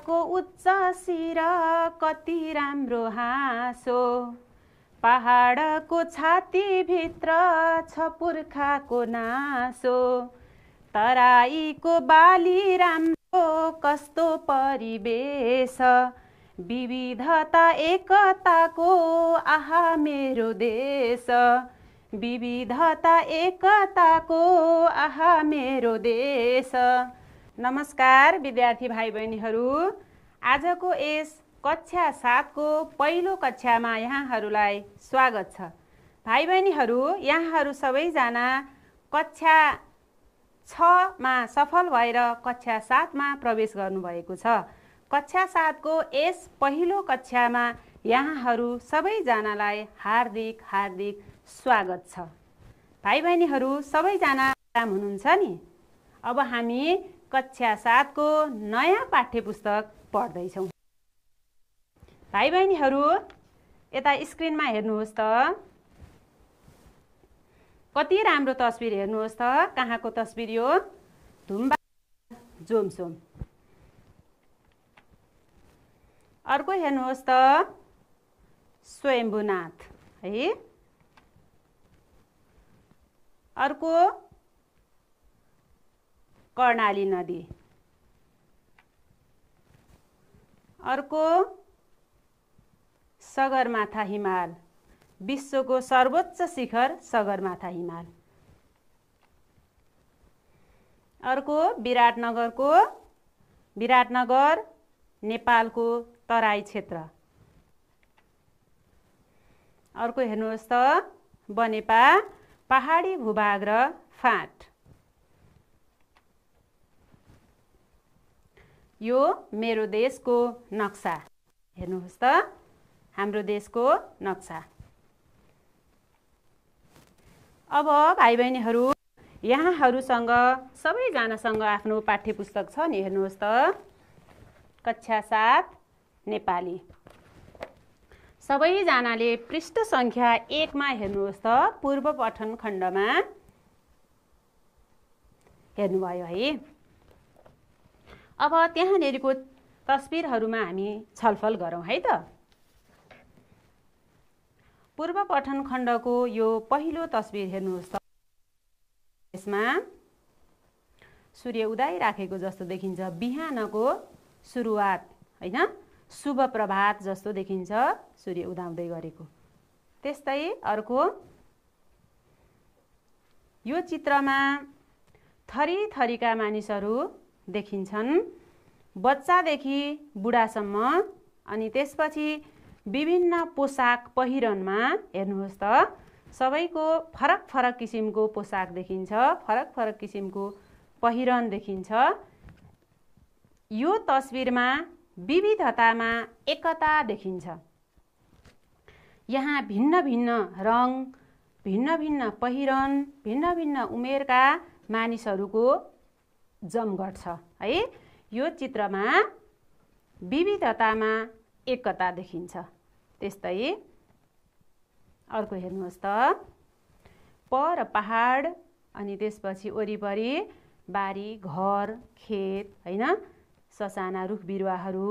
पहाडको उच्च शिर कति राम्रो हाँसो पहाडको छातीभित्र छ पुर्खाको नासो तराईको बाली राम्रो कस्तो परिवेश विविधता एकताको आहा मेरो देश विविधता एकताको आहा मेरो देश नमस्कार विद्यार्थी भाइ बहिनीहरू आजको यस कक्षा सातको पहिलो कक्षामा यहाँहरूलाई स्वागत छ भाइ बहिनीहरू यहाँहरू सबैजना कक्षा छमा सफल भएर कक्षा सातमा प्रवेश गर्नुभएको छ कक्षा सातको यस पहिलो कक्षामा यहाँहरू सबैजनालाई हार्दिक हार्दिक स्वागत छ भाइ बहिनीहरू सबैजना आराम हुनुहुन्छ नि अब हामी कक्षा सातको नयाँ पाठ्य पुस्तक पढ्दैछौँ भाइ बहिनीहरू यता स्क्रिनमा हेर्नुहोस् त कति राम्रो तस्बिर हेर्नुहोस् त कहाँको तस्बिर यो धुम्बा जोमसोम अर्को हेर्नुहोस् त स्वयम्भुनाथ है अर्को कर्णाली नदी अर्को सगरमाथा हिमाल विश्वको सर्वोच्च शिखर सगरमाथा हिमाल अर्को विराटनगरको विराटनगर नेपालको तराई क्षेत्र अर्को हेर्नुहोस् त बनेपा पहाडी भूभाग र फाँट यो मेरो देशको नक्सा हेर्नुहोस् त हाम्रो देशको नक्सा अब भाइ बहिनीहरू यहाँहरूसँग सबैजनासँग आफ्नो पाठ्य पुस्तक छ नि हेर्नुहोस् त कक्षा सात नेपाली सबैजनाले पृष्ठ सङ्ख्या एकमा हेर्नुहोस् त पूर्व पठन खण्डमा हेर्नुभयो है अब त्यहाँनिरको तस्बिरहरूमा हामी छलफल गरौँ है त पूर्व पठन खण्डको यो पहिलो तस्बिर हेर्नुहोस् त यसमा सूर्य उदाइराखेको जस्तो देखिन्छ बिहानको सुरुवात होइन शुभ प्रभात जस्तो देखिन्छ सूर्य उदाउँदै गरेको त्यस्तै अर्को यो चित्रमा थरी थरीका मानिसहरू देखिन्छन् बच्चादेखि बुढासम्म अनि त्यसपछि विभिन्न पोसाक पहिरनमा हेर्नुहोस् त सबैको फरक फरक किसिमको पोसाक देखिन्छ फरक फरक किसिमको पहिरन देखिन्छ यो तस्विरमा विविधतामा एकता देखिन्छ यहाँ भिन्न भिन्न रङ भिन्न भिन्न पहिरन भिन्न भिन्न उमेरका मानिसहरूको जमघट छ है यो चित्रमा विविधतामा एकता देखिन्छ त्यस्तै अर्को हेर्नुहोस् त पर पहाड अनि त्यसपछि वरिपरि बारी घर खेत होइन ससाना रुख बिरुवाहरू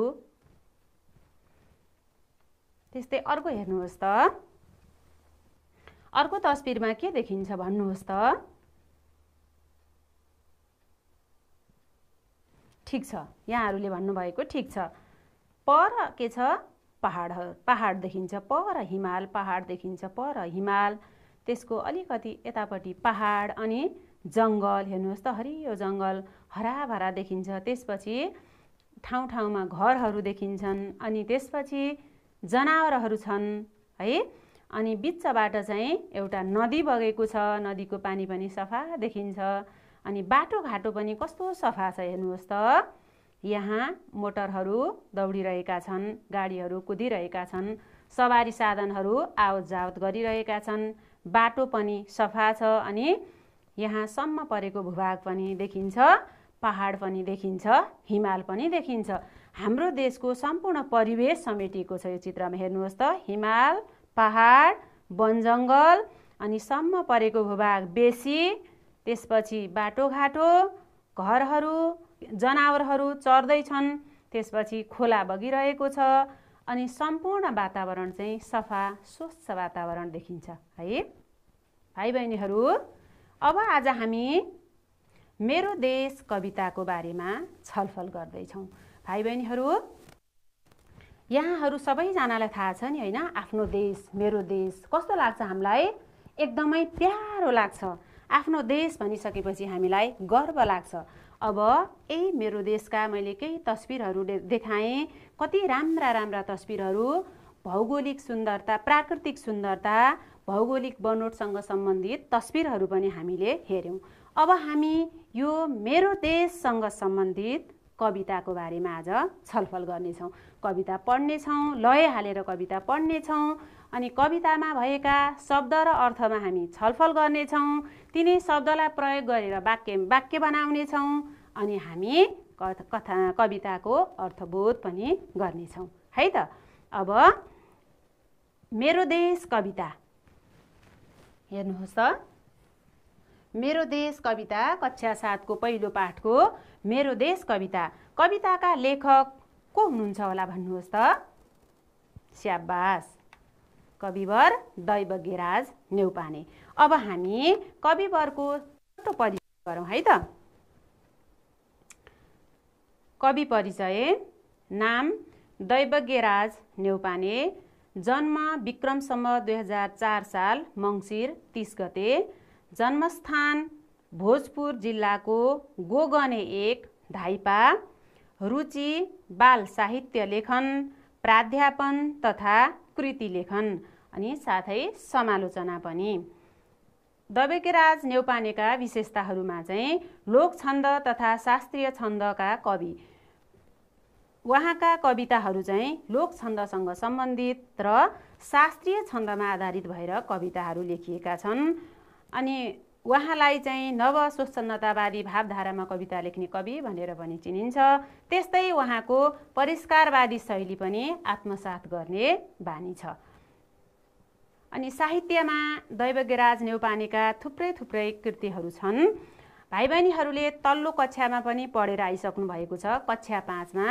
त्यस्तै अर्को हेर्नुहोस् त अर्को तस्बिरमा के देखिन्छ भन्नुहोस् त ठिक छ यहाँहरूले भन्नुभएको ठिक छ पर के छ पहाड पहाड देखिन्छ पर हिमाल पहाड देखिन्छ पर हिमाल त्यसको अलिकति यतापट्टि पहाड अनि जङ्गल हेर्नुहोस् त हरियो जङ्गल हराभरा देखिन्छ त्यसपछि ठाउँ ठाउँमा घरहरू देखिन्छन् अनि त्यसपछि जनावरहरू छन् है अनि बिचबाट चाहिँ एउटा नदी बगेको छ नदीको पानी पनि सफा देखिन्छ अनि बाटोघाटो पनि कस्तो सफा छ हेर्नुहोस् त यहाँ मोटरहरू दौडिरहेका छन् गाडीहरू कुदिरहेका छन् सवारी साधनहरू आवत जावत गरिरहेका छन् बाटो पनि सफा छ अनि यहाँसम्म परेको भूभाग पनि देखिन्छ पहाड पनि देखिन्छ हिमाल पनि देखिन्छ हाम्रो देशको सम्पूर्ण परिवेश समेटिएको छ यो चित्रमा हेर्नुहोस् त हिमाल पहाड वनजङ्गल अनि सम्म परेको भूभाग बेसी त्यसपछि बाटोघाटो घरहरू जनावरहरू चर्दैछन् त्यसपछि खोला बगिरहेको छ अनि सम्पूर्ण वातावरण चाहिँ सफा स्वच्छ वातावरण देखिन्छ है भाइ बहिनीहरू अब आज हामी मेरो देश कविताको बारेमा छलफल गर्दैछौँ भाइ बहिनीहरू यहाँहरू सबैजनालाई थाहा छ नि होइन आफ्नो देश मेरो देश कस्तो लाग्छ हामीलाई एकदमै प्यारो लाग्छ आफ्नो देश भनिसकेपछि हामीलाई गर्व लाग्छ अब ए मेरो देशका मैले केही तस्बिरहरू देखाएँ कति राम्रा राम्रा तस्बिरहरू भौगोलिक सुन्दरता प्राकृतिक सुन्दरता भौगोलिक बनोटसँग सम्बन्धित तस्विरहरू पनि हामीले हेऱ्यौँ अब हामी यो मेरो देशसँग सम्बन्धित कविताको बारेमा आज छलफल गर्नेछौँ कविता पढ्नेछौँ लय हालेर कविता पढ्नेछौँ अनि कवितामा भएका शब्द र अर्थमा हामी छलफल गर्नेछौँ तिनै शब्दलाई प्रयोग गरेर वाक्य वाक्य बनाउनेछौँ अनि हामी कथा कविताको अर्थबोध पनि गर्नेछौँ है त अब मेरो देश कविता हेर्नुहोस् त मेरो देश कविता कक्षा सातको पहिलो पाठको मेरो देश कविता कविताका लेखक को हुनुहुन्छ होला भन्नुहोस् त स्याबास कविवर दैव गिराज अब हामी कविवरको छोटो परिचय गरौँ है त कवि परिचय नाम दैवज्ञराज नेउपाने जन्म विक्रमसम्म दुई हजार चार साल मङ्सिर तिस गते जन्मस्थान भोजपुर जिल्लाको गोगने एक धाइपा रुचि बाल साहित्य लेखन प्राध्यापन तथा कृति लेखन अनि साथै समालोचना पनि दबेकेराज नेउपानेका विशेषताहरूमा चाहिँ लोक छन्द तथा शास्त्रीय छन्दका कवि उहाँका कविताहरू चाहिँ लोक छन्दसँग सम्बन्धित र शास्त्रीय छन्दमा आधारित भएर कविताहरू लेखिएका छन् अनि उहाँलाई चाहिँ नव स्वच्छन्दतावादी भावधारामा कविता लेख्ने कवि भनेर पनि चिनिन्छ त्यस्तै उहाँको परिष्कारवादी शैली पनि आत्मसात गर्ने बानी छ अनि साहित्यमा दैवज्ञराज नेउपानेका थुप्रै थुप्रै कृतिहरू छन् भाइ बहिनीहरूले तल्लो कक्षामा पनि पढेर आइसक्नु भएको छ कक्षा पाँचमा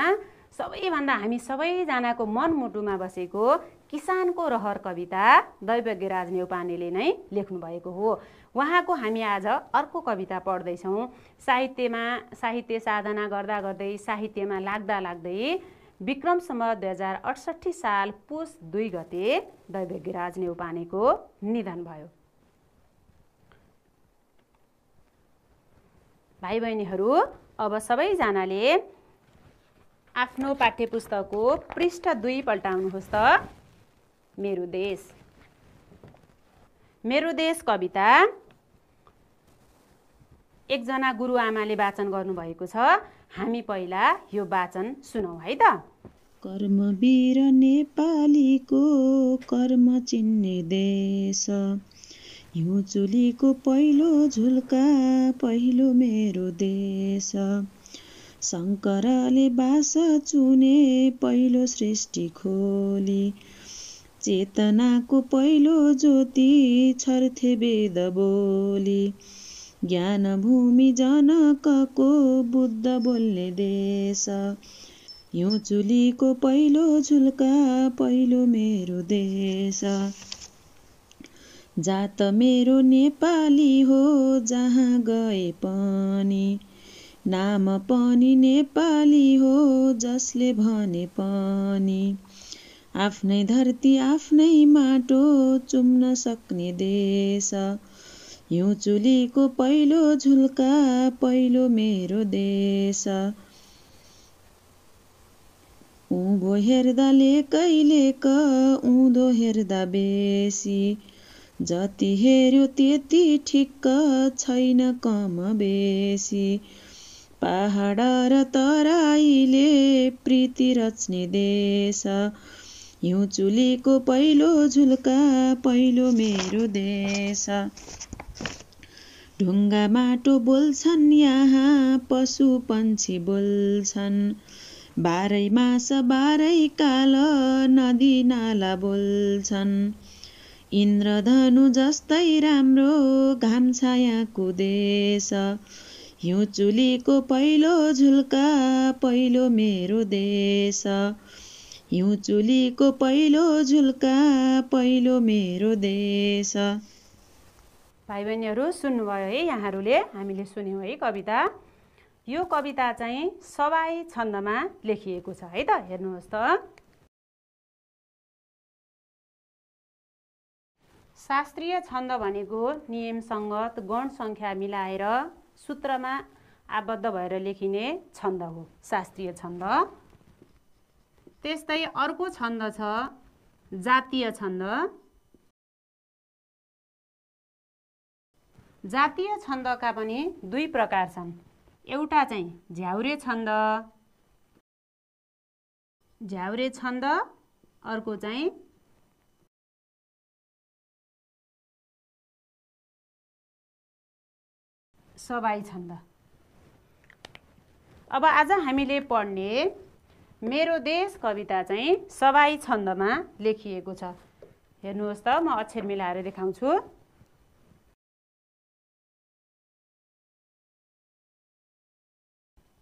सबैभन्दा हामी सबैजनाको मनमुटुमा बसेको किसानको रहर कविता दैवज्ञराज नेउपानेले नै लेख्नुभएको हो उहाँको हामी आज अर्को कविता पढ्दैछौँ साहित्यमा साहित्य साधना गर्दा गर्दै साहित्यमा लाग्दा लाग्दै विक्रमसम्म दुई हजार अडसट्ठी साल पुष दुई गते दैवज्ञराज नेउपानेको निधन भयो भाइ बहिनीहरू अब सबैजनाले आफ्नो पाठ्य पुस्तकको पृष्ठ दुई पल्टाउनुहोस् त मेरो देश मेरो देश कविता एकजना गुरुआमाले वाचन गर्नुभएको छ हामी पहिला यो वाचन सुनौँ है त कर्मवीर नेपालीको कर्म चिन्ने देश हिउँ चुलीको पहिलो झुल्का पहिलो मेरो देश शङ्करले बास चुने पहिलो सृष्टि खोली चेतनाको पहिलो ज्योति छर्थे वेद बोली ज्ञानभूमि जनकको बुद्ध बोल्ने देश हिउँ चुलीको पहिलो झुल्का पहिलो मेरो देश जात मेरो नेपाली हो जहाँ गए पनि नाम पनि नेपाली हो जसले भने पनि आफ्नै धरती आफ्नै माटो चुम्न सक्ने देश हिउँ हिउँचुलीको पहिलो झुल्का पहिलो मेरो देश उँभो हेर्दा क उँधो हेर्दा बेसी जति हेऱ्यो त्यति ठिक्क छैन कम बेसी पहाड र तराईले प्रीति रच्ने देश हिउँ हिउँचुलीको पहिलो झुल्का पहिलो मेरो देश ढुङ्गा माटो बोल्छन् यहाँ पशु पन्छी बोल्छन् बाह्रै मास बाह्रै काल नदी नाला बोल्छन् इन्द्रधनु जस्तै राम्रो घाम छायाको देश हिउँचुलीको पहिलो झुल्का पहिलो मेरो देश हिउँचुलीको पहिलो झुल्का पहिलो मेरो देश भाइ बहिनीहरू सुन्नुभयो है यहाँहरूले हामीले सुन्यौँ है कविता यो कविता चाहिँ सवाई छन्दमा लेखिएको छ है त हेर्नुहोस् त शास्त्रीय छन्द भनेको नियमसङ्गत गण सङ्ख्या मिलाएर सूत्रमा आबद्ध भएर लेखिने छन्द हो शास्त्रीय छन्द त्यस्तै अर्को छन्द छ जातीय छन्द जातीय छन्दका पनि दुई प्रकार छन् एउटा चाहिँ झ्याउरे छन्द झ्याउरे छन्द अर्को चाहिँ सबाई छन्द अब आज हामीले पढ्ने मेरो देश कविता चाहिँ सबाई छन्दमा लेखिएको छ हेर्नुहोस् त म अक्षर मिलाएर देखाउँछु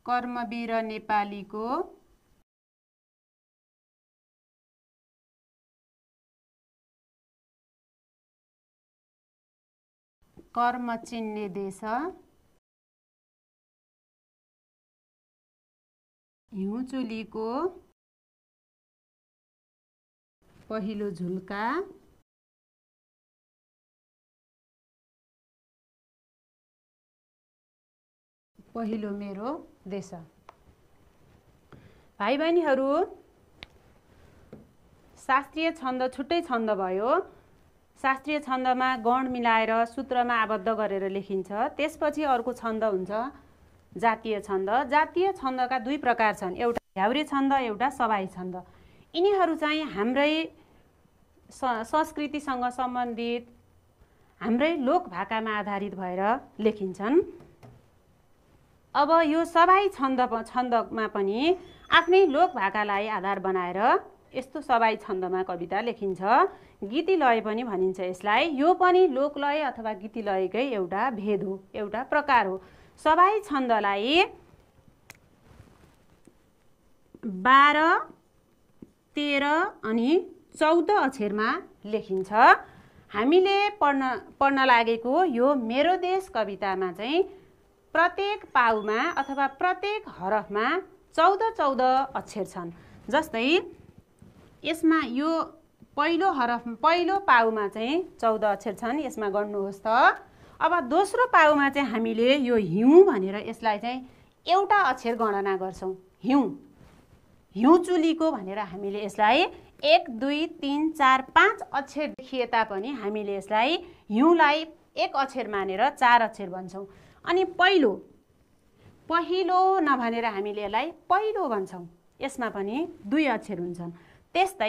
कर्मवीर नेपालीको कर्म चिन्ने देश हिउँचुलीको पहिलो झुल्का पहिलो मेरो देश भाइ बहिनीहरू शास्त्रीय छन्द छुट्टै छन्द भयो शास्त्रीय छन्दमा गण मिलाएर सूत्रमा आबद्ध गरेर लेखिन्छ त्यसपछि अर्को छन्द हुन्छ जातीय छन्द जातीय छन्दका दुई प्रकार छन् एउटा झ्याउरे छन्द एउटा सवाई छन्द यिनीहरू चाहिँ हाम्रै संस्कृतिसँग सम्बन्धित हाम्रै लोक भाकामा आधारित भएर लेखिन्छन् अब यो सबाई छन्द छन्दमा पनि आफ्नै लोकभाकालाई आधार बनाएर यस्तो सबाई छन्दमा कविता लेखिन्छ गीतिलय पनि भनिन्छ यसलाई यो पनि लोकलय अथवा गीतिलयकै एउटा भेद हो एउटा प्रकार हो सबाई छन्दलाई बाह्र तेह्र अनि चौध अक्षरमा लेखिन्छ हामीले पढ्न पढ्न लागेको यो मेरो देश कवितामा चाहिँ प्रत्येक पाउमा अथवा प्रत्येक हरफमा चौध चौध अक्षर छन् जस्तै यसमा यो पहिलो हरफ पहिलो पाउमा चाहिँ चौध अक्षर छन् यसमा गर्नुहोस् त अब दोस्रो पाउमा चाहिँ हामीले यो हिउँ भनेर यसलाई चाहिँ एउटा अक्षर गणना गर्छौँ हिउँ हिउँ हिउँचुलीको भनेर हामीले यसलाई एक दुई तिन चार पाँच अक्षर देखिए तापनि हामीले यसलाई हिउँलाई एक अक्षर मानेर चार अक्षर भन्छौँ अनि पहिलो पहिलो नभनेर हामीले यसलाई पहिलो भन्छौँ यसमा पनि दुई अक्षर हुन्छन् त्यस्तै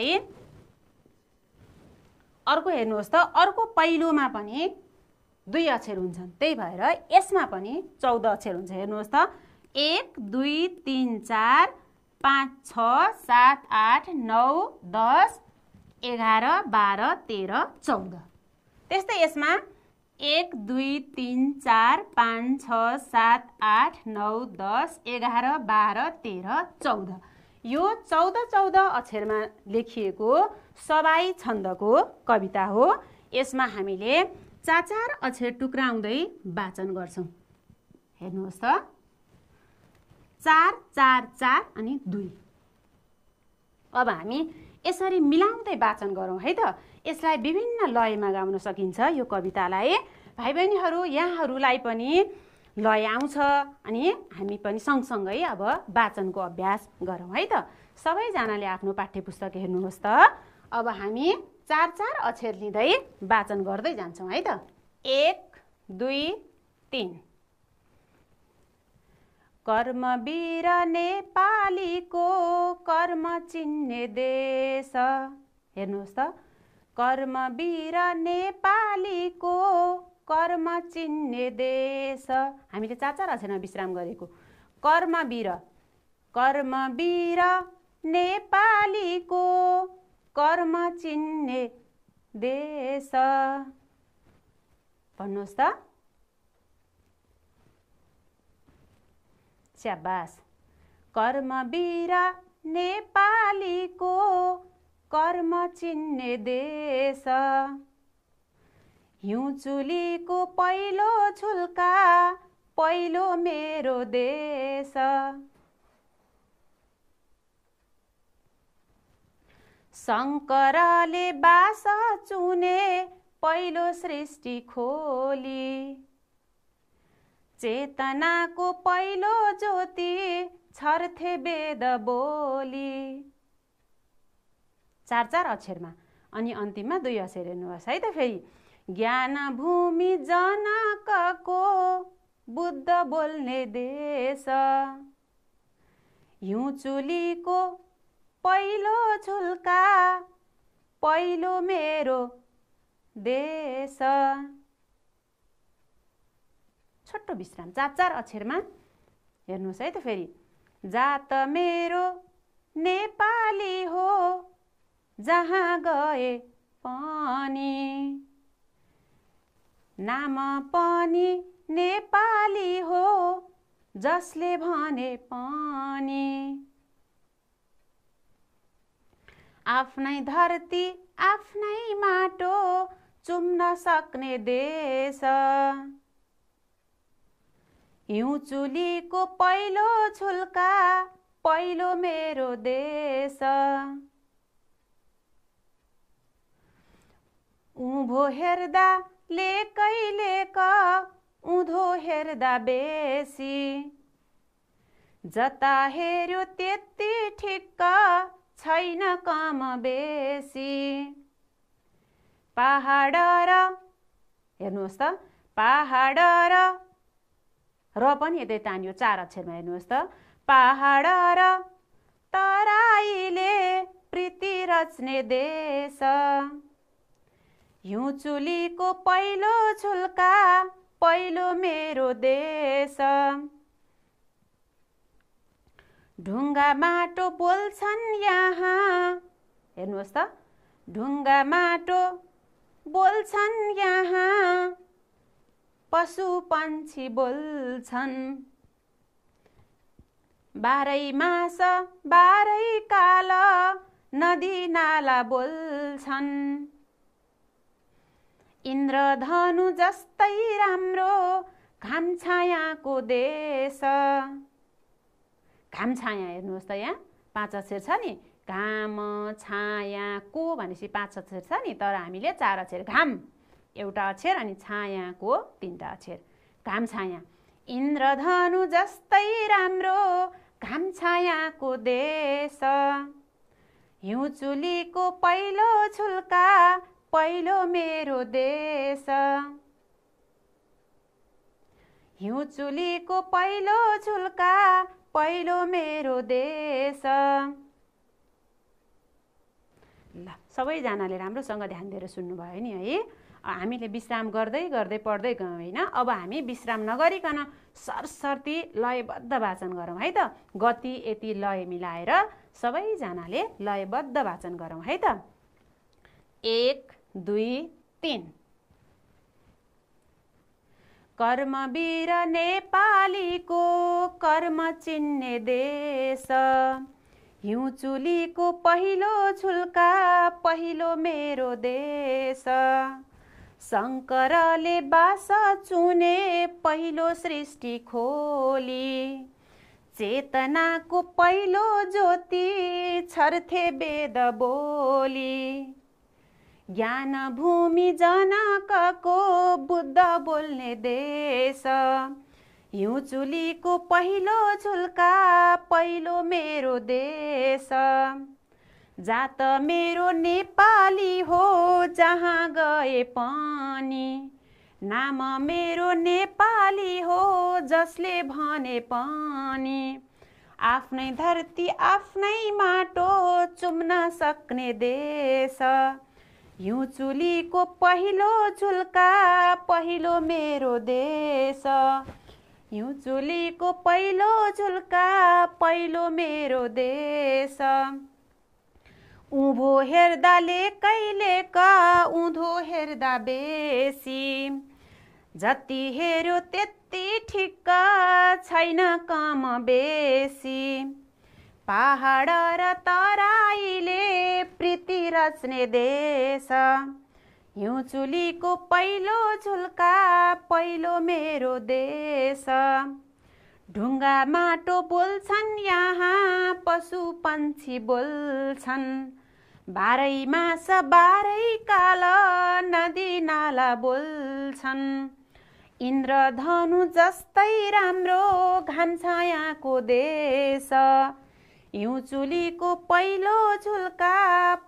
अर्को हेर्नुहोस् त अर्को पहिलोमा पनि दुई अक्षर हुन्छन् त्यही भएर यसमा पनि चौध अक्षर हुन्छ हेर्नुहोस् त एक दुई तिन चार पाँच छ सात आठ नौ दस एघार बाह्र तेह्र चौध त्यस्तै यसमा एक दुई तिन चार पाँच छ सात आठ नौ दस एघार बाह्र तेह्र चौध यो चौध चौध अक्षरमा लेखिएको सवाई छन्दको कविता हो यसमा हामीले चार चार अक्षर टुक्राउँदै वाचन गर्छौँ हेर्नुहोस् त चार चार चार अनि दुई अब हामी यसरी मिलाउँदै वाचन गरौँ है त यसलाई विभिन्न लयमा गाउन सकिन्छ यो कवितालाई भाइ बहिनीहरू यहाँहरूलाई पनि लय आउँछ अनि हामी पनि सँगसँगै अब वाचनको अभ्यास गरौँ है त सबैजनाले आफ्नो पाठ्य पुस्तक हेर्नुहोस् त अब हामी चार चार अक्षर लिँदै वाचन गर्दै जान्छौँ है त एक दुई तिन कर्मवीर नेपालीको कर्म चिन्ने देश हेर्नुहोस् त कर्मवीर नेपालीको कर्म चिन्ने देश हामीले चाचा रचना विश्राम गरेको कर्मवीर कर्मवीर नेपालीको कर्म चिन्ने देश भन्नुहोस् त स्याबास कर्मवीर नेपालीको कर्म चिन्ने देश हिउँचुलीको पहिलो छुल्का पहिलो मेरो देश शङ्करले बास चुने पहिलो सृष्टि खोली चेतनाको पहिलो ज्योति छर्थे वेद बोली चार चार अक्षरमा अनि अन्तिममा दुई अक्षर हेर्नुहोस् है त फेरि ज्ञान भूमि जनकको बुद्ध बोल्ने देश चुलीको पहिलो छुल्का पहिलो मेरो देश छोटो विश्राम चार चार अक्षरमा हेर्नुहोस् है त फेरि जात मेरो नेपाली हो जहाँ गए पनि नाम पनि नेपाली हो जसले भने पनि आफ्नै धरती आफ्नै माटो चुम्न सक्ने देश हिउँ चुलीको पहिलो छुल्का पहिलो मेरो देश उँभो हेर्दा ले कहिलेक उँधो हेर्दा बेसी जता हेर्यो त्यति ठिक्क छैन कम बेसी पाहाड र हेर्नुहोस् त पाहाड र र पनि यतै तानियो चार अक्षरमा हेर्नुहोस् त पाहाड र तराईले प्रीति रच्ने देश हिउँचुलीको पहिलो छुल्का पहिलो मेरो देश ढुङ्गा माटो बोल्छन् यहाँ हेर्नुहोस् त ढुङ्गा माटो बोल्छन् यहाँ पशु पन्छी बोल्छन् बाह्रै मास बाह्रै काल नदी नाला बोल्छन् इन्द्रधनु जस्तै राम्रो घाम देश घाम छाया हेर्नुहोस् त यहाँ पाँच अक्षर छ नि घाम छायाको भनेपछि पाँच अक्षर छ नि तर हामीले चार अक्षर घाम एउटा अक्षर अनि छायाको तिनवटा अक्षर घाम छाया इन्द्रधनु जस्तै राम्रो घाम छायाको देश हिउँचुलीको पहिलो छुल्का पहिलो मेरो देश हिउँचुलीको पहिलो झुल्का पहिलो मेरो देश ल सबैजनाले राम्रोसँग ध्यान दिएर सुन्नुभयो नि है हामीले विश्राम गर्दै गर्दै पढ्दै गयौँ होइन अब हामी विश्राम नगरिकन सरसर्ती लयबद्ध वाचन गरौँ है त गति यति लय मिलाएर सबैजनाले लयबद्ध वाचन गरौँ है त एक दुई तिन कर्मवीर नेपालीको कर्म चिन्ने देश हिउँचुलीको पहिलो झुल्का पहिलो मेरो देश शङ्करले बास चुने पहिलो सृष्टि खोली चेतनाको पहिलो ज्योति छर्थे वेद बोली ज्ञान भूमि जनकको बुद्ध बोल्ने देश हिउँ चुलीको पहिलो झुल्का पहिलो मेरो देश जात मेरो नेपाली हो जहाँ गए पनि नाम मेरो नेपाली हो जसले भने पनि आफ्नै धरती आफ्नै माटो चुम्न सक्ने देश हिउँचुलीको पहिलो झुल्का पहिलो मेरो देश हिउँचुलीको पहिलो झुल्का पहिलो मेरो देश उँभो हेर्दाले ले कहिले क उँधो हेर्दा बेसी जति हेर्यो त्यति ठिक्क छैन काम बेसी पहाड र तराईले प्रीति रच्ने देश हिउँचुलीको पहिलो झुल्का पहिलो मेरो देश ढुङ्गा माटो बोल्छन् यहाँ पशु पन्छी बोल्छन् बाह्रै मास बाह्रै काल नदी नाला बोल्छन् इन्द्रधनु जस्तै राम्रो घाम यहाँको देश हिउँचुलीको पहिलो झुल्का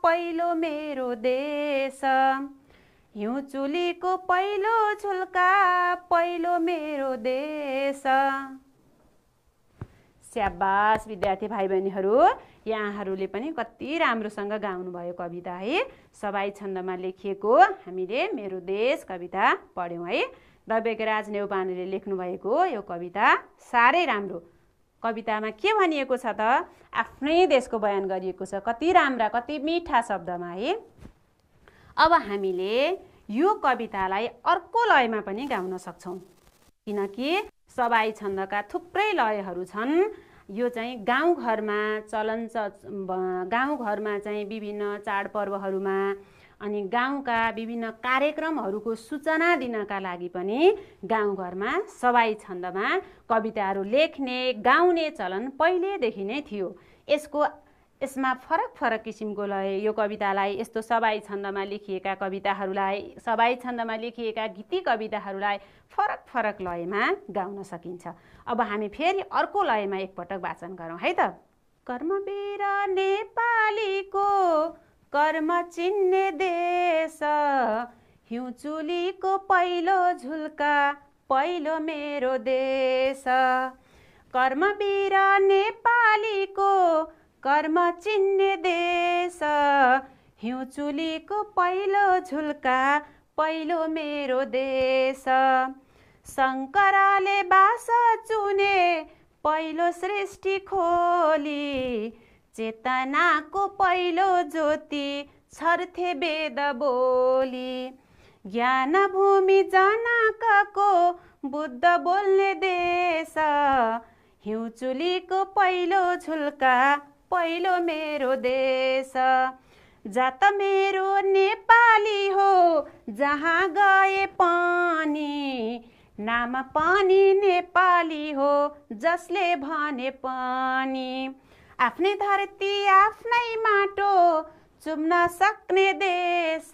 पहिलो मेरो देश हिउँचुलीको पहिलो झुल्का पहिलो मेरो देश स्याबास विद्यार्थी भाइ बहिनीहरू यहाँहरूले पनि कति राम्रोसँग गाउनुभयो कविता है सबै छन्दमा लेखिएको हामीले मेरो देश कविता पढ्यौँ है दबेगराज नेउपानेले लेख्नुभएको यो कविता साह्रै राम्रो कवितामा के भनिएको छ त आफ्नै देशको बयान गरिएको छ कति राम्रा कति मिठा शब्दमा है अब हामीले यो कवितालाई अर्को लयमा पनि गाउन सक्छौँ किनकि सबाई छन्दका थुप्रै लयहरू छन् यो चाहिँ गाउँघरमा चलन च गाउँघरमा चाहिँ विभिन्न चाडपर्वहरूमा अनि गाउँका विभिन्न कार्यक्रमहरूको सूचना दिनका लागि पनि गाउँघरमा सवाई छन्दमा कविताहरू लेख्ने गाउने चलन पहिलेदेखि नै थियो यसको यसमा फरक फरक किसिमको लय यो कवितालाई यस्तो सवाई छन्दमा लेखिएका कविताहरूलाई सवाई छन्दमा लेखिएका गीती कविताहरूलाई फरक फरक लयमा गाउन सकिन्छ अब हामी फेरि अर्को लयमा एकपटक वाचन गरौँ है त कर्मवीर नेपालीको कर्म चिन्ने देश हिउँचुलीको पहिलो झुल्का पहिलो मेरो देश कर्मवीर नेपालीको कर्म चिन्ने देश हिउँचुलीको पहिलो झुल्का पहिलो मेरो देश शङ्करले बास चुने पहिलो सृष्टि खोली चेतनाको पहिलो ज्योति छर्थे वेद बोली ज्ञान भूमि जनकको बुद्ध बोल्ने देश हिउँचुलीको पहिलो झुल्का पहिलो मेरो देश जात मेरो नेपाली हो जहाँ गए पनि नाम पनि नेपाली हो जसले भने पनि आफ्नै धरती आफ्नै माटो चुम्न सक्ने देश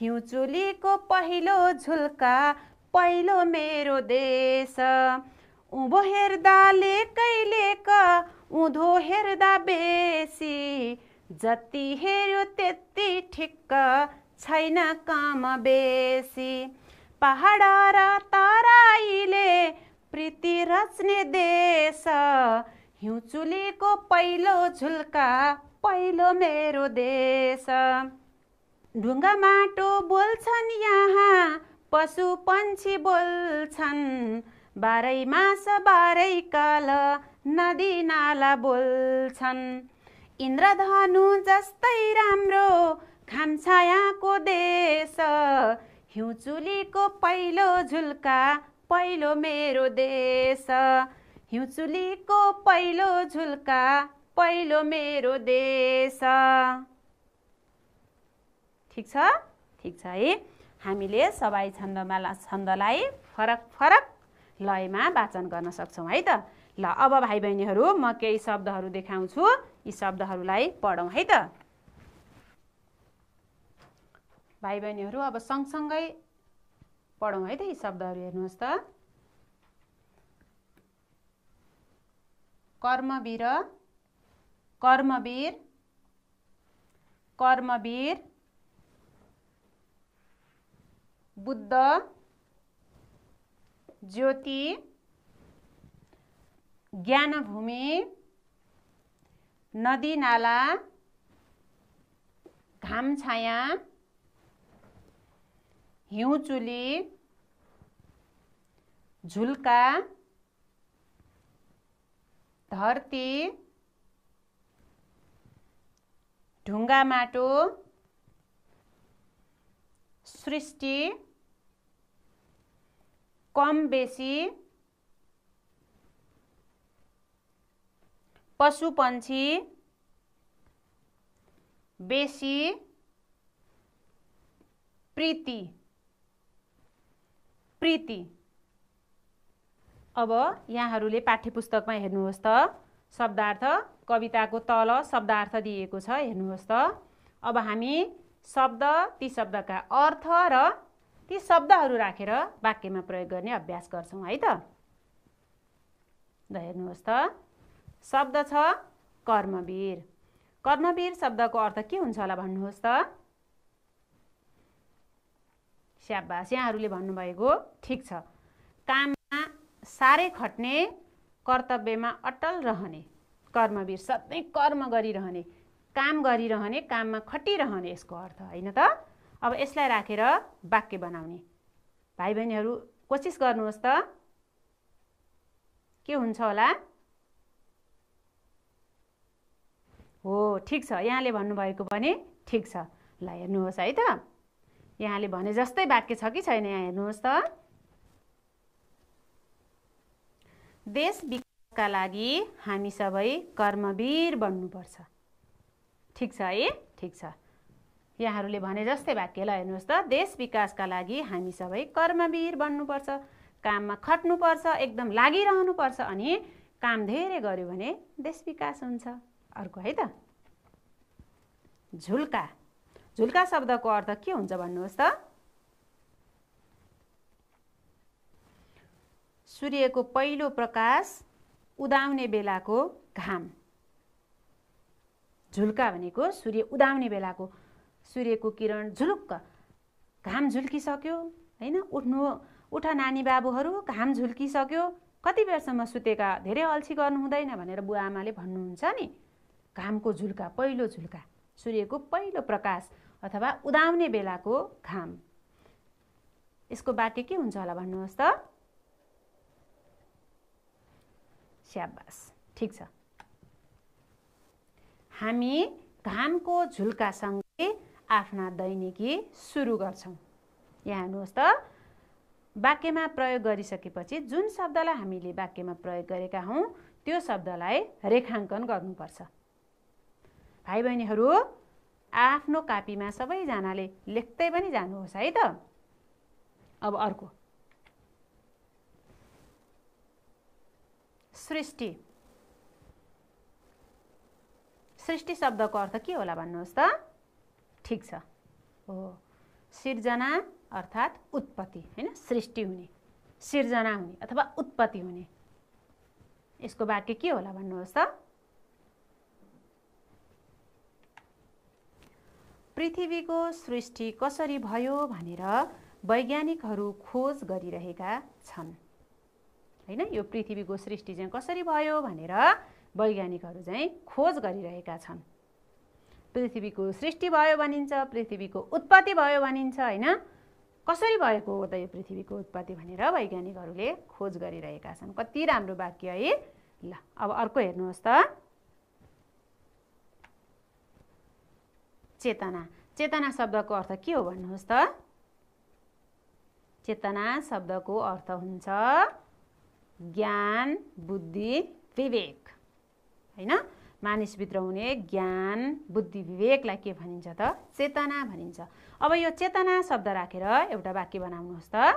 हिउँचुलीको पहिलो झुल्का पहिलो मेरो देश उँभो हेर्दा लेकै लेक उँधो हेर्दा बेसी जति हेर्यो त्यति ठिक्क छैन काम बेसी पहाड र तराईले प्रीति रच्ने देश हिउँचुलीको पहिलो झुल्का पहिलो मेरो देश ढुङ्गा माटो बोल्छन् यहाँ पशु पन्छी बोल्छन् बाह्रै मास बाह्रै काल नदी नाला बोल्छन् इन्द्रधनु जस्तै राम्रो खामछायाको देश हिउँचुलीको पहिलो झुल्का पहिलो मेरो देश हिउँचुलीको पहिलो झुल्का पहिलो मेरो देश ठिक छ ठिक छ है हामीले सबै छन्दमा छन्दलाई फरक फरक लयमा वाचन गर्न सक्छौँ है त ल अब भाइ बहिनीहरू म केही शब्दहरू देखाउँछु यी शब्दहरूलाई पढौँ है त भाइ बहिनीहरू अब सँगसँगै पढौँ है त यी शब्दहरू हेर्नुहोस् त कर्मवीर कर्मवीर कर्मवीर बुद्ध ज्योति ज्ञानभूमि नदी नाला घाम छाया हिउँचुली झुल्का धरती ढुङ्गा माटो सृष्टि कम बेसी पशु बेसी प्रीति प्रीति अब यहाँहरूले पाठ्य पुस्तकमा हेर्नुहोस् त शब्दार्थ कविताको तल शब्दार्थ दिएको छ हेर्नुहोस् त अब हामी शब्द ती शब्दका अर्थ र ती शब्दहरू राखेर रा वाक्यमा प्रयोग गर्ने अभ्यास गर्छौँ है त ल हेर्नुहोस् त शब्द छ कर्मवीर कर्मवीर शब्दको अर्थ के हुन्छ होला भन्नुहोस् त स्याबास यहाँहरूले भन्नुभएको ठिक छ काम साह्रै खट्ने कर्तव्यमा अटल रहने कर्मवीर सधैँ कर्म गरिरहने काम गरिरहने काममा खटिरहने यसको अर्थ होइन त अब यसलाई राखेर रा वाक्य बनाउने भाइ बहिनीहरू कोसिस गर्नुहोस् त के हुन्छ होला हो ठिक छ यहाँले भन्नुभएको भने ठिक छ ल हेर्नुहोस् है त यहाँले भने जस्तै वाक्य छ कि छैन यहाँ हेर्नुहोस् त देश विकासका लागि हामी सबै कर्मवीर बन्नुपर्छ ठिक छ है ठिक छ यहाँहरूले भने जस्तै वाक्य ल हेर्नुहोस् त देश विकासका लागि हामी सबै कर्मवीर बन्नुपर्छ काममा खट्नुपर्छ एकदम लागिरहनुपर्छ अनि काम धेरै गर्यो भने देश विकास हुन्छ अर्को है त झुल्का झुल्का शब्दको अर्थ के हुन्छ भन्नुहोस् त सूर्यको पहिलो प्रकाश उदाउने बेलाको घाम झुल्का भनेको सूर्य उदाउने बेलाको सूर्यको किरण झुलुक्क घाम झुल्किसक्यो होइन उठ्नु उठ नानी बाबुहरू घाम झुल्किसक्यो कति बेरसम्म सुतेका धेरै अल्छी गर्नु हुँदैन भनेर बुवा आमाले भन्नुहुन्छ नि घामको झुल्का पहिलो झुल्का सूर्यको पहिलो प्रकाश अथवा उदाउने बेलाको घाम यसको बाटे के हुन्छ होला भन्नुहोस् त स्याबास ठिक छ हामी घामको झुल्कासँगै आफ्ना दैनिकी सुरु गर्छौँ यहाँ हेर्नुहोस् त वाक्यमा प्रयोग गरिसकेपछि जुन शब्दलाई हामीले वाक्यमा प्रयोग गरेका हौँ त्यो शब्दलाई रेखाङ्कन गर्नुपर्छ भाइ बहिनीहरू आफ्नो कापीमा सबैजनाले लेख्दै पनि जानुहोस् है त अब अर्को सृष्टि सृष्टि शब्दको अर्थ के होला भन्नुहोस् त ठिक छ हो सिर्जना अर्थात् उत्पत्ति होइन सृष्टि हुने सिर्जना हुने अथवा उत्पत्ति हुने यसको वाक्य के होला भन्नुहोस् त पृथ्वीको सृष्टि कसरी भयो भनेर वैज्ञानिकहरू खोज गरिरहेका छन् होइन यो पृथ्वीको सृष्टि चाहिँ कसरी भयो भनेर वैज्ञानिकहरू चाहिँ खोज गरिरहेका छन् पृथ्वीको सृष्टि भयो भनिन्छ पृथ्वीको उत्पत्ति भयो भनिन्छ होइन कसरी भएको हो त यो पृथ्वीको उत्पत्ति भनेर वैज्ञानिकहरूले खोज गरिरहेका छन् कति राम्रो वाक्य है ल अब अर्को हेर्नुहोस् त चेतना चेतना शब्दको अर्थ के हो भन्नुहोस् त चेतना शब्दको अर्थ हुन्छ ज्ञान बुद्धि विवेक होइन मानिसभित्र हुने ज्ञान बुद्धि विवेकलाई के भनिन्छ त चेतना भनिन्छ अब यो चेतना शब्द राखेर एउटा वाक्य बनाउनुहोस् त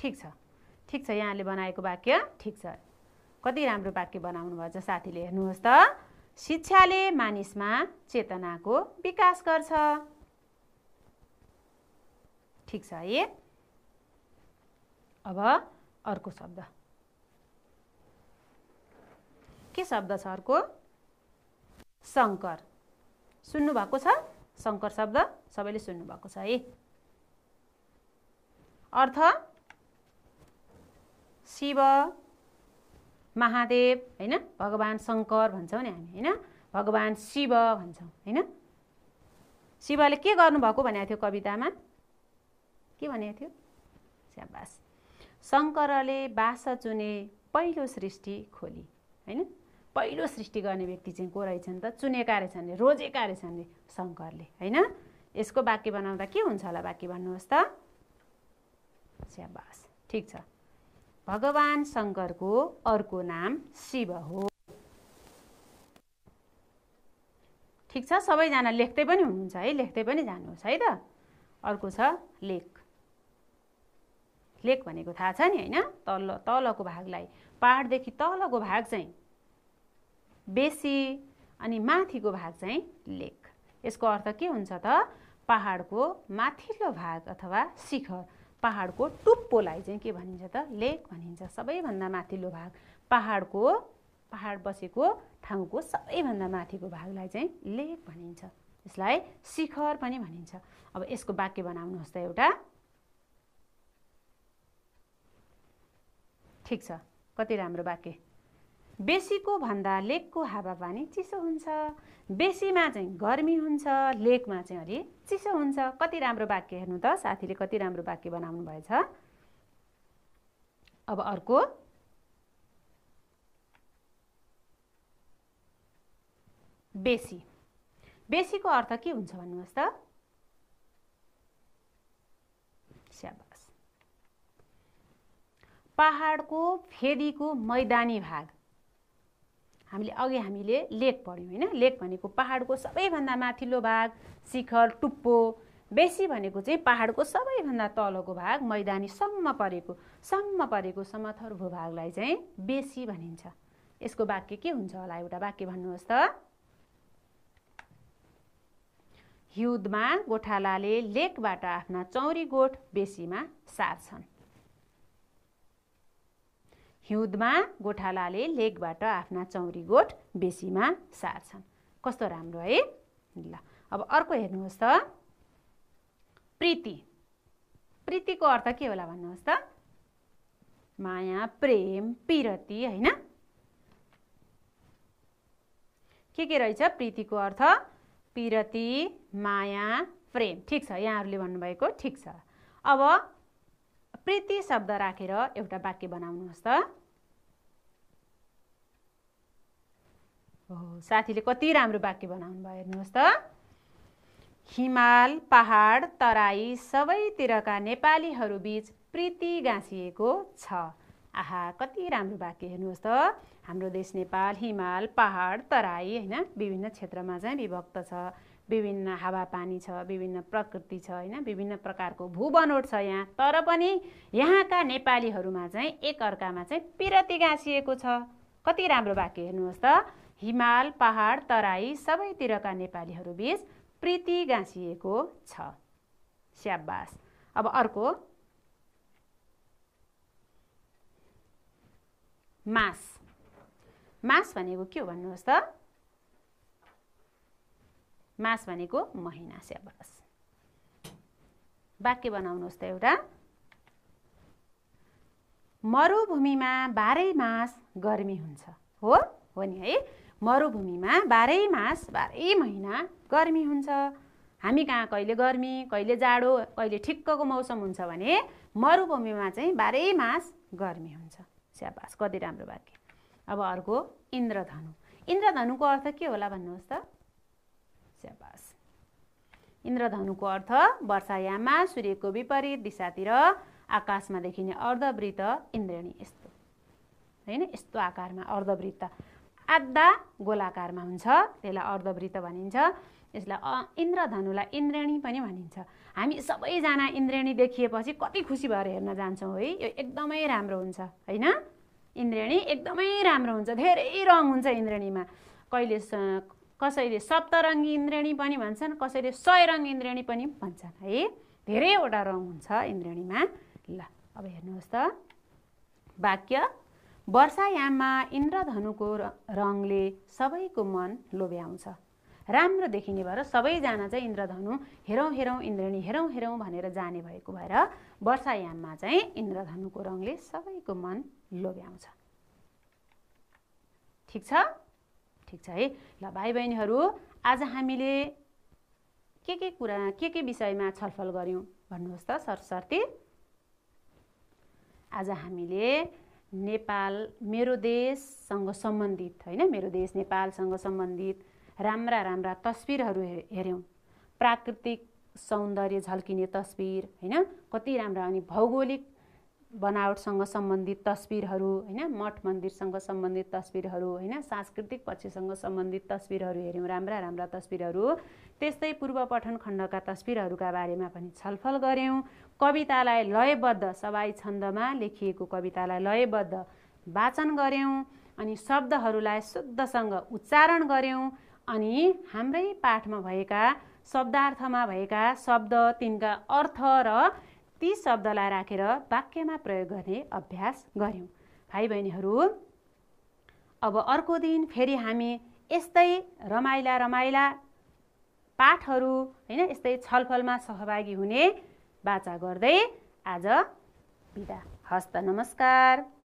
ठिक छ ठिक छ यहाँले बनाएको वाक्य ठिक छ कति राम्रो वाक्य बनाउनु भएछ साथीले हेर्नुहोस् त शिक्षाले मानिसमा चेतनाको विकास गर्छ ठिक छ है अब अर्को शब्द के शब्द छ अर्को शङ्कर सुन्नुभएको छ शङ्कर शब्द सबैले सुन्नुभएको छ है अर्थ शिव महादेव होइन भगवान् शङ्कर भन्छौँ नि हामी होइन भगवान् शिव भन्छौँ होइन शिवले के गर्नुभएको भनेको थियो कवितामा के भनेको थियो स्याबास शङ्करले बास चुने पहिलो सृष्टि खोली होइन पहिलो सृष्टि गर्ने व्यक्ति चाहिँ को रहेछन् त चुनेका रहेछन् रे रोजेका रहेछन् रे शङ्करले होइन यसको वाक्य बनाउँदा के हुन्छ होला वाक्य भन्नुहोस् त स्याबास ठिक छ भगवान् शङ्करको अर्को नाम शिव हो ठिक छ सबैजना लेख्दै पनि हुनुहुन्छ है लेख्दै पनि जानुहोस् है त अर्को छ लेख लेक भनेको थाहा छ नि होइन तल तलको भागलाई पाहाडदेखि तलको भाग चाहिँ बेसी अनि माथिको भाग चाहिँ लेक यसको अर्थ के हुन्छ त पाहाडको माथिल्लो भाग अथवा शिखर पाहाडको टुप्पोलाई चाहिँ के भनिन्छ त लेक भनिन्छ सबैभन्दा माथिल्लो भाग पाहाडको पाहाड बसेको ठाउँको सबैभन्दा माथिको भागलाई चाहिँ लेक भनिन्छ यसलाई शिखर पनि भनिन्छ अब यसको वाक्य बनाउनुहोस् त एउटा ठिक छ कति राम्रो वाक्य बेसीको भन्दा लेकको हावापानी चिसो हुन्छ बेसीमा चाहिँ गर्मी हुन्छ लेकमा चाहिँ अलि चिसो हुन्छ कति राम्रो वाक्य हेर्नु त साथीले कति राम्रो वाक्य बनाउनु भएछ अब अर्को बेसी बेसीको अर्थ के हुन्छ भन्नुहोस् त पहाडको फेदीको मैदानी भाग हामीले अघि हामीले लेक पढ्यौँ होइन लेक भनेको पहाडको सबैभन्दा माथिल्लो भाग शिखर टुप्पो बेसी भनेको चाहिँ पहाडको सबैभन्दा तलको भाग मैदानीसम्म परेको सम्म परेको समथर भूभागलाई चाहिँ बेसी भनिन्छ यसको वाक्य के हुन्छ होला एउटा वाक्य भन्नुहोस् त हिउँदमा गोठालाले लेकबाट आफ्ना चौरी गोठ बेसीमा सार्छन् हिउँदमा गोठालाले लेकबाट आफ्ना चौरी गोठ बेसीमा सार्छन् कस्तो राम्रो है ल अब अर्को हेर्नुहोस् त प्रीति प्रीतिको अर्थ के होला भन्नुहोस् त माया प्रेम पिरती होइन के के रहेछ प्रीतिको अर्थ पिरती माया प्रेम ठिक छ यहाँहरूले भन्नुभएको ठिक छ अब प्रीति शब्द राखेर एउटा वाक्य बनाउनुहोस् त हो साथीले कति राम्रो वाक्य बनाउनु भयो हेर्नुहोस् त हिमाल पहाड तराई सबैतिरका बीच प्रीति गाँसिएको छ आहा कति राम्रो वाक्य हेर्नुहोस् त हाम्रो देश नेपाल हिमाल पहाड तराई होइन विभिन्न क्षेत्रमा चाहिँ विभक्त छ विभिन्न हावापानी छ विभिन्न प्रकृति छ होइन विभिन्न प्रकारको भूबनोट छ यहाँ तर पनि यहाँका नेपालीहरूमा चाहिँ एकअर्कामा चाहिँ पिरती गाँसिएको छ कति राम्रो वाक्य हेर्नुहोस् त हिमाल पहाड तराई सबैतिरका नेपालीहरू बिच प्रीति गाँसिएको छ स्याबास अब अर्को मास मास भनेको के हो भन्नुहोस् त मास भनेको महिना स्याबास वाक्य बनाउनुहोस् त एउटा मरुभूमिमा बाह्रै मास गर्मी हुन्छ हो हो नि है मरुभूमिमा बाह्रै मास बाह्रै महिना गर्मी हुन्छ हामी कहाँ कहिले गर्मी कहिले जाडो कहिले ठिक्कको मौसम हुन्छ भने मरुभूमिमा चाहिँ बाह्रै मास गर्मी हुन्छ स्याबास कति राम्रो वाक्य अब अर्को इन्द्रधनु इन्द्रधनुको अर्थ के होला भन्नुहोस् त स्याबास इन्द्रधनुको अर्थ वर्षायाममा सूर्यको विपरीत दिशातिर आकाशमा देखिने अर्धवृत्त इन्द्रणी यस्तो होइन यस्तो आकारमा अर्धवृत्त आधा गोलाकारमा हुन्छ त्यसलाई अर्धवृत्त भनिन्छ यसलाई इन्द्रधनुलाई इन्द्रेणी पनि भनिन्छ हामी सबैजना इन्द्रेणी देखिएपछि कति खुसी भएर हेर्न जान्छौँ है यो एकदमै राम्रो हुन्छ होइन इन्द्रेणी एकदमै राम्रो हुन्छ धेरै रङ हुन्छ इन्द्रेणीमा कहिले कसैले सप्तरङ्ग इन्द्रेणी पनि भन्छन् कसैले सय रङ इन्द्रेणी पनि भन्छन् है धेरैवटा रङ हुन्छ इन्द्रेणीमा ल अब हेर्नुहोस् त वाक्य वर्षायाममा इन्द्रधनुको रङले सबैको मन लोभ्याउँछ राम्रो देखिने भएर सबैजना चाहिँ इन्द्रधनु हेरौँ हेरौँ इन्द्रेणी हेरौँ हेरौँ भनेर जाने भएको भएर वर्षायाममा चाहिँ इन्द्रधनुको रङले सबैको मन लोभ्याउँछ ठिक छ ठिक छ है ल भाइ बहिनीहरू आज हामीले के के कुरा के के विषयमा छलफल गऱ्यौँ भन्नुहोस् त सरस्वती आज हामीले नेपाल मेरो देशसँग सम्बन्धित होइन मेरो देश नेपालसँग सम्बन्धित राम्रा राम्रा तस्बिरहरू हेऱ्यौँ प्राकृतिक सौन्दर्य झल्किने तस्विर होइन कति राम्रा अनि भौगोलिक बनावटसँग सम्बन्धित तस्विरहरू होइन मठ मन्दिरसँग सम्बन्धित तस्विरहरू होइन सांस्कृतिक पक्षसँग सम्बन्धित तस्विरहरू हेऱ्यौँ राम्रा राम्रा तस्विरहरू त्यस्तै पूर्व पठन खण्डका तस्विरहरूका बारेमा पनि छलफल गऱ्यौँ कवितालाई लयबद्ध सवाई छन्दमा लेखिएको कवितालाई लयबद्ध वाचन गऱ्यौँ अनि शब्दहरूलाई शुद्धसँग उच्चारण गऱ्यौँ अनि हाम्रै पाठमा भएका शब्दार्थमा भएका शब्द तिनका अर्थ र ती शब्दलाई राखेर वाक्यमा प्रयोग गर्ने अभ्यास गऱ्यौँ भाइ बहिनीहरू अब अर्को दिन फेरि हामी यस्तै रमाइला रमाइला पाठहरू होइन यस्तै छलफलमा सहभागी हुने बाचा गर्दै आज बिदा हस्त नमस्कार